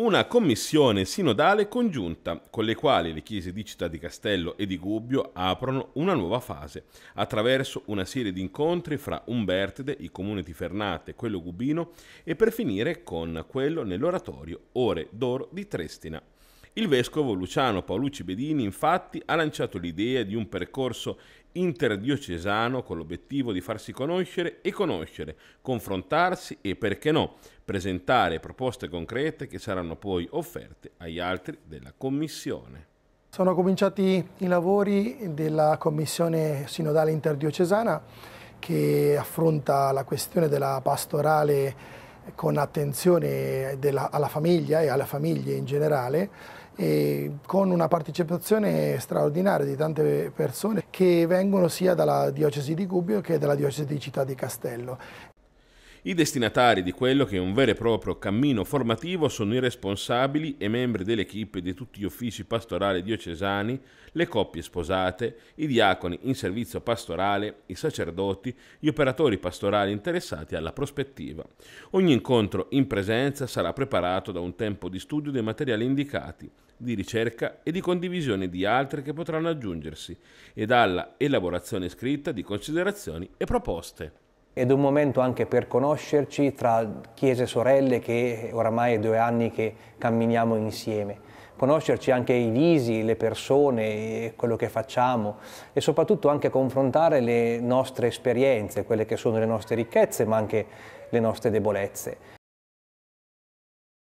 una commissione sinodale congiunta con le quali le chiese di Città di Castello e di Gubbio aprono una nuova fase attraverso una serie di incontri fra Umbertide, il comune di Fernate, quello gubino e per finire con quello nell'oratorio Ore d'Oro di Trestina. Il vescovo Luciano Paolucci Bedini infatti ha lanciato l'idea di un percorso interdiocesano con l'obiettivo di farsi conoscere e conoscere, confrontarsi e, perché no, presentare proposte concrete che saranno poi offerte agli altri della Commissione. Sono cominciati i lavori della Commissione Sinodale Interdiocesana che affronta la questione della pastorale con attenzione della, alla famiglia e alle famiglie in generale e con una partecipazione straordinaria di tante persone che vengono sia dalla diocesi di Gubbio che dalla diocesi di Città di Castello. I destinatari di quello che è un vero e proprio cammino formativo sono i responsabili e membri delle dell'equipe di tutti gli uffici pastorali diocesani, le coppie sposate, i diaconi in servizio pastorale, i sacerdoti, gli operatori pastorali interessati alla prospettiva. Ogni incontro in presenza sarà preparato da un tempo di studio dei materiali indicati, di ricerca e di condivisione di altri che potranno aggiungersi e dalla elaborazione scritta di considerazioni e proposte ed un momento anche per conoscerci tra chiese sorelle che oramai è due anni che camminiamo insieme. Conoscerci anche i visi, le persone, quello che facciamo e soprattutto anche confrontare le nostre esperienze, quelle che sono le nostre ricchezze ma anche le nostre debolezze.